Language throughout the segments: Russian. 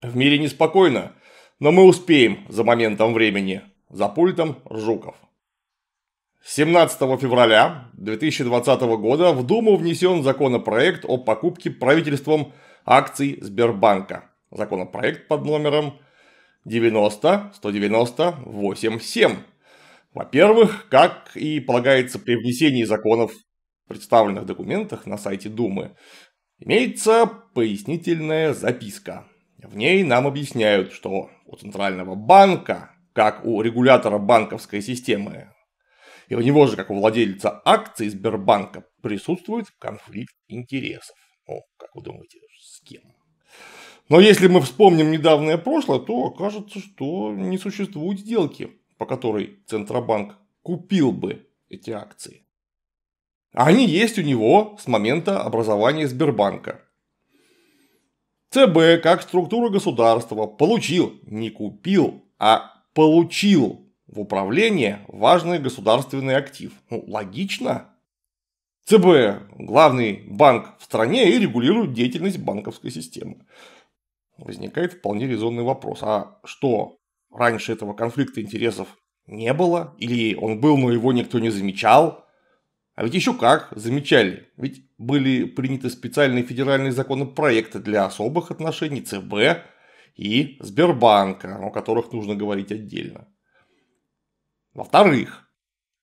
В мире неспокойно, но мы успеем за моментом времени. За пультом Жуков. 17 февраля 2020 года в Думу внесен законопроект о покупке правительством акций Сбербанка. Законопроект под номером 90-190-87. Во-первых, как и полагается при внесении законов в представленных документах на сайте Думы, имеется пояснительная записка. В ней нам объясняют, что у Центрального банка, как у регулятора банковской системы, и у него же, как у владельца акций Сбербанка, присутствует конфликт интересов. Ну, как вы думаете, с кем? Но если мы вспомним недавнее прошлое, то окажется, что не существует сделки, по которой Центробанк купил бы эти акции. А они есть у него с момента образования Сбербанка. ЦБ, как структура государства, получил, не купил, а получил в управление важный государственный актив. Ну, логично. ЦБ – главный банк в стране и регулирует деятельность банковской системы. Возникает вполне резонный вопрос, а что, раньше этого конфликта интересов не было? Или он был, но его никто не замечал? А ведь еще как замечали, ведь были приняты специальные федеральные законопроекты для особых отношений ЦБ и Сбербанка, о которых нужно говорить отдельно. Во-вторых,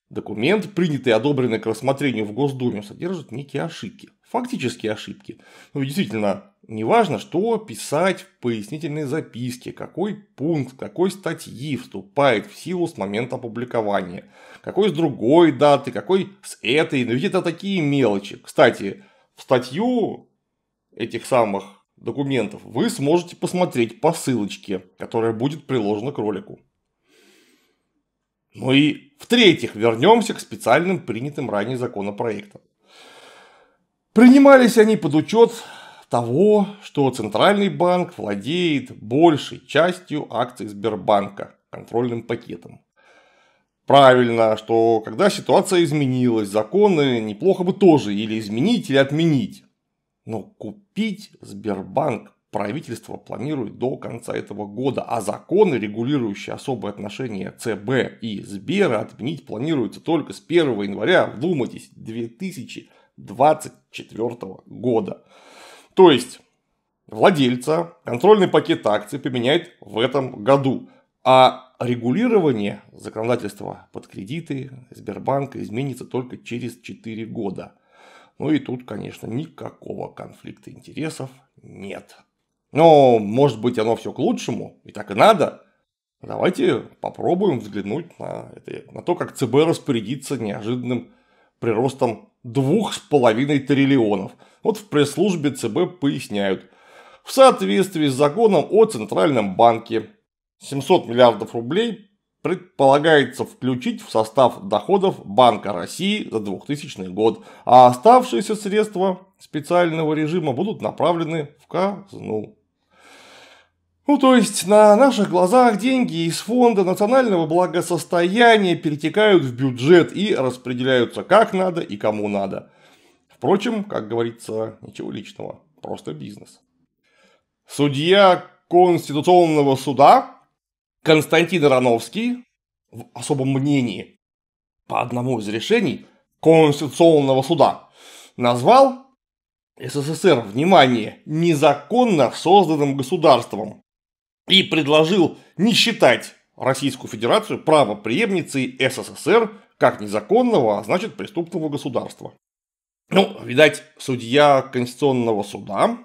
документ, принятый и одобренный к рассмотрению в Госдуме, содержит некие ошибки фактические ошибки. Ну, действительно, неважно, что писать в пояснительной записке, какой пункт, какой статьи вступает в силу с момента опубликования, какой с другой даты, какой с этой, но ну, ведь это такие мелочи. Кстати, в статью этих самых документов вы сможете посмотреть по ссылочке, которая будет приложена к ролику. Ну и в-третьих, вернемся к специальным принятым ранее законопроектам. Принимались они под учет того, что Центральный банк владеет большей частью акций Сбербанка контрольным пакетом. Правильно, что когда ситуация изменилась, законы неплохо бы тоже или изменить, или отменить. Но купить Сбербанк правительство планирует до конца этого года, а законы, регулирующие особые отношения ЦБ и Сбера, отменить планируется только с 1 января, вдумайтесь, 2000 2024 года. То есть владельца контрольный пакет акций поменяет в этом году, а регулирование законодательства под кредиты Сбербанка изменится только через 4 года. Ну и тут, конечно, никакого конфликта интересов нет. Но, может быть, оно все к лучшему, и так и надо. Давайте попробуем взглянуть на, это, на то, как ЦБ распорядится неожиданным приростом 2,5 триллионов. Вот в пресс-службе ЦБ поясняют. В соответствии с законом о Центральном банке 700 миллиардов рублей предполагается включить в состав доходов Банка России за 2000 год, а оставшиеся средства специального режима будут направлены в казну. Ну, то есть, на наших глазах деньги из фонда национального благосостояния перетекают в бюджет и распределяются как надо и кому надо. Впрочем, как говорится, ничего личного, просто бизнес. Судья Конституционного суда Константин Рановский в особом мнении по одному из решений Конституционного суда назвал СССР, внимание, незаконно созданным государством, и предложил не считать Российскую Федерацию правоприемницей СССР как незаконного, а значит преступного государства. Ну, видать, судья Конституционного суда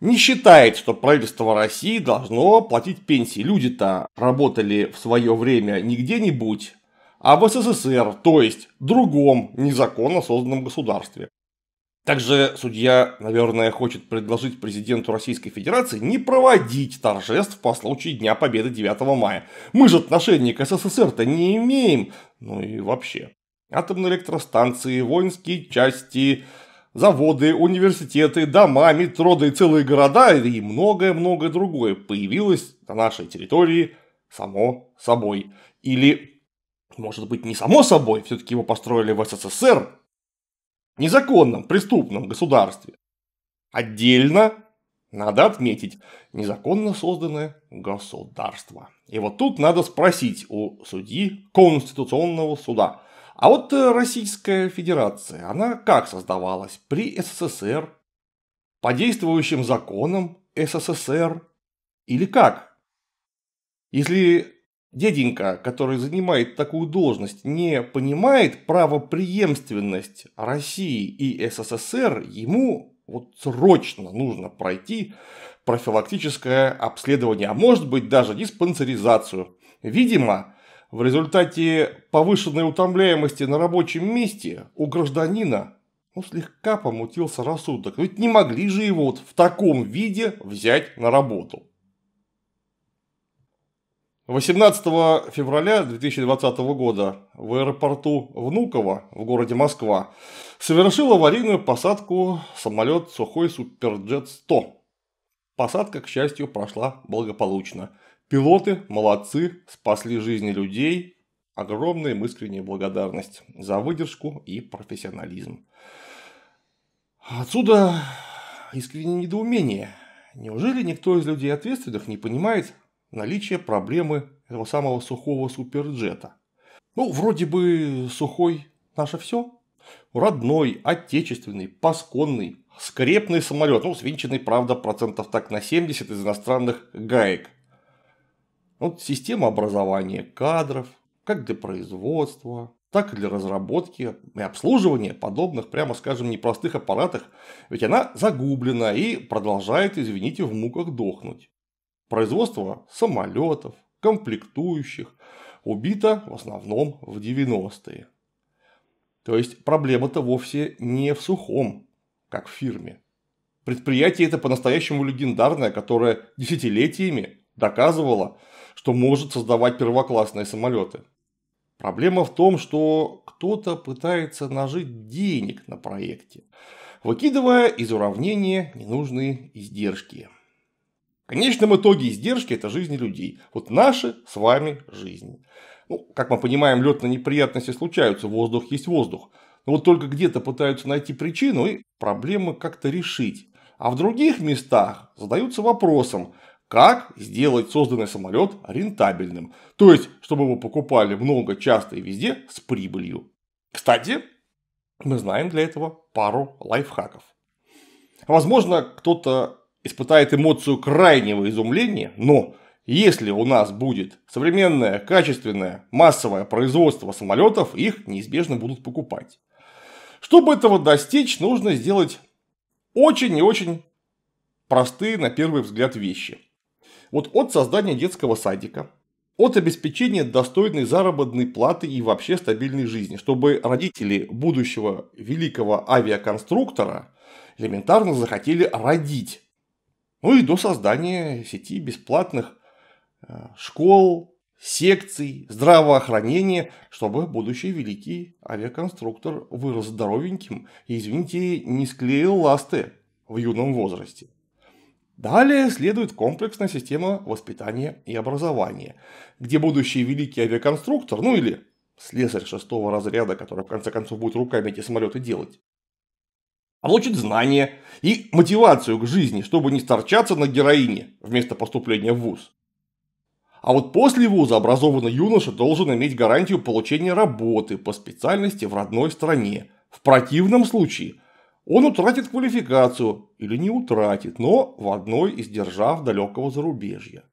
не считает, что правительство России должно платить пенсии. Люди-то работали в свое время не где-нибудь, а в СССР, то есть другом незаконно созданном государстве. Также судья, наверное, хочет предложить президенту Российской Федерации не проводить торжеств по случаю Дня Победы 9 мая. Мы же отношения к СССР-то не имеем. Ну и вообще. Атомные электростанции, воинские части, заводы, университеты, дома, метро, да и целые города и многое-многое другое появилось на нашей территории само собой. Или, может быть, не само собой, все-таки его построили в СССР, незаконном, преступном государстве. Отдельно надо отметить незаконно созданное государство. И вот тут надо спросить у судьи Конституционного суда. А вот э, Российская Федерация, она как создавалась? При СССР? По действующим законам СССР? Или как? Если деденька, который занимает такую должность, не понимает правоприемственность России и СССР, ему вот срочно нужно пройти профилактическое обследование, а может быть даже диспансеризацию. Видимо, в результате повышенной утомляемости на рабочем месте у гражданина ну, слегка помутился рассудок. Ведь не могли же его вот в таком виде взять на работу. 18 февраля 2020 года в аэропорту Внуково в городе Москва совершил аварийную посадку самолет сухой Суперджет-100. Посадка, к счастью, прошла благополучно. Пилоты молодцы, спасли жизни людей. Огромная им искренняя благодарность за выдержку и профессионализм. Отсюда искреннее недоумение. Неужели никто из людей ответственных не понимает, наличие проблемы этого самого сухого суперджета. Ну, вроде бы сухой наше все. Родной, отечественный, пасконный, скрепный самолет. Ну, свинченный, правда, процентов так на 70 из иностранных гаек. Вот система образования кадров, как для производства, так и для разработки и обслуживания подобных, прямо скажем, непростых аппаратах, ведь она загублена и продолжает, извините, в муках дохнуть. Производство самолетов, комплектующих убито в основном в 90-е. То есть проблема-то вовсе не в сухом, как в фирме. Предприятие это по-настоящему легендарное, которое десятилетиями доказывало, что может создавать первоклассные самолеты. Проблема в том, что кто-то пытается нажить денег на проекте, выкидывая из уравнения ненужные издержки – в конечном итоге издержки – это жизни людей. Вот наши с вами жизни. Ну, как мы понимаем, летные неприятности случаются, воздух есть воздух. Но вот только где-то пытаются найти причину и проблемы как-то решить. А в других местах задаются вопросом, как сделать созданный самолет рентабельным. То есть, чтобы его покупали много, часто и везде с прибылью. Кстати, мы знаем для этого пару лайфхаков. Возможно, кто-то испытает эмоцию крайнего изумления, но если у нас будет современное, качественное, массовое производство самолетов, их неизбежно будут покупать. Чтобы этого достичь, нужно сделать очень и очень простые на первый взгляд вещи. Вот от создания детского садика, от обеспечения достойной заработной платы и вообще стабильной жизни, чтобы родители будущего великого авиаконструктора элементарно захотели родить ну и до создания сети бесплатных э, школ, секций, здравоохранения, чтобы будущий великий авиаконструктор вырос здоровеньким и, извините, не склеил ласты в юном возрасте. Далее следует комплексная система воспитания и образования, где будущий великий авиаконструктор, ну или слесарь шестого разряда, который в конце концов будет руками эти самолеты делать, а получит знания и мотивацию к жизни, чтобы не сторчаться на героине вместо поступления в ВУЗ. А вот после вуза образованный юноша должен иметь гарантию получения работы по специальности в родной стране. В противном случае он утратит квалификацию или не утратит, но в одной из держав далекого зарубежья.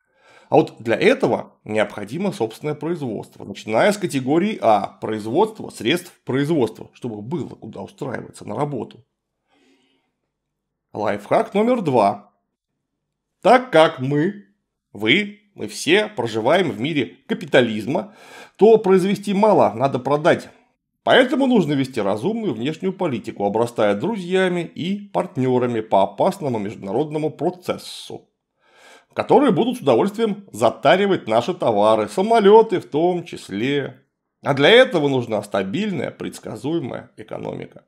А вот для этого необходимо собственное производство, начиная с категории А – производство средств производства, чтобы было куда устраиваться на работу. Лайфхак номер два. Так как мы, вы, мы все проживаем в мире капитализма, то произвести мало, надо продать. Поэтому нужно вести разумную внешнюю политику, обрастая друзьями и партнерами по опасному международному процессу, которые будут с удовольствием затаривать наши товары, самолеты в том числе. А для этого нужна стабильная, предсказуемая экономика.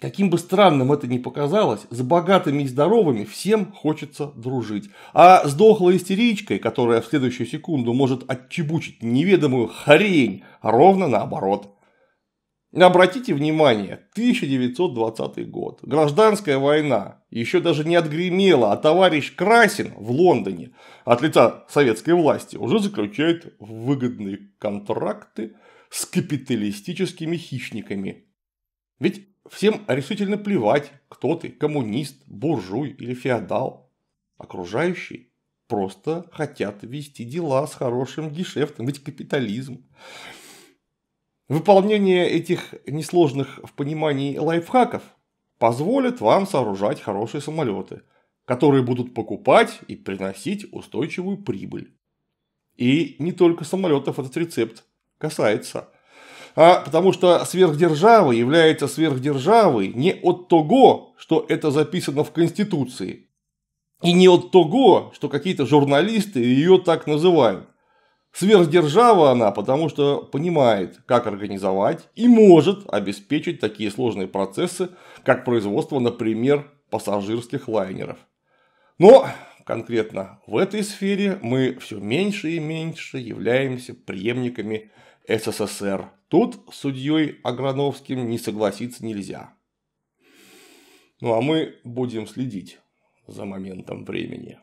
Каким бы странным это ни показалось, с богатыми и здоровыми всем хочется дружить. А с дохлой истеричкой, которая в следующую секунду может отчебучить неведомую хрень, ровно наоборот. Обратите внимание, 1920 год, гражданская война, еще даже не отгремела, а товарищ Красин в Лондоне от лица советской власти уже заключает выгодные контракты с капиталистическими хищниками. Ведь Всем решительно плевать, кто ты, коммунист, буржуй или феодал. Окружающие просто хотят вести дела с хорошим гешефтом, ведь капитализм. Выполнение этих несложных в понимании лайфхаков позволит вам сооружать хорошие самолеты, которые будут покупать и приносить устойчивую прибыль. И не только самолетов этот рецепт касается – а потому что сверхдержава является сверхдержавой не от того, что это записано в Конституции, и не от того, что какие-то журналисты ее так называют. Сверхдержава она, потому что понимает, как организовать и может обеспечить такие сложные процессы, как производство, например, пассажирских лайнеров. Но конкретно в этой сфере мы все меньше и меньше являемся преемниками СССР Тут с судьей Аграновским не согласиться нельзя. Ну а мы будем следить за моментом времени.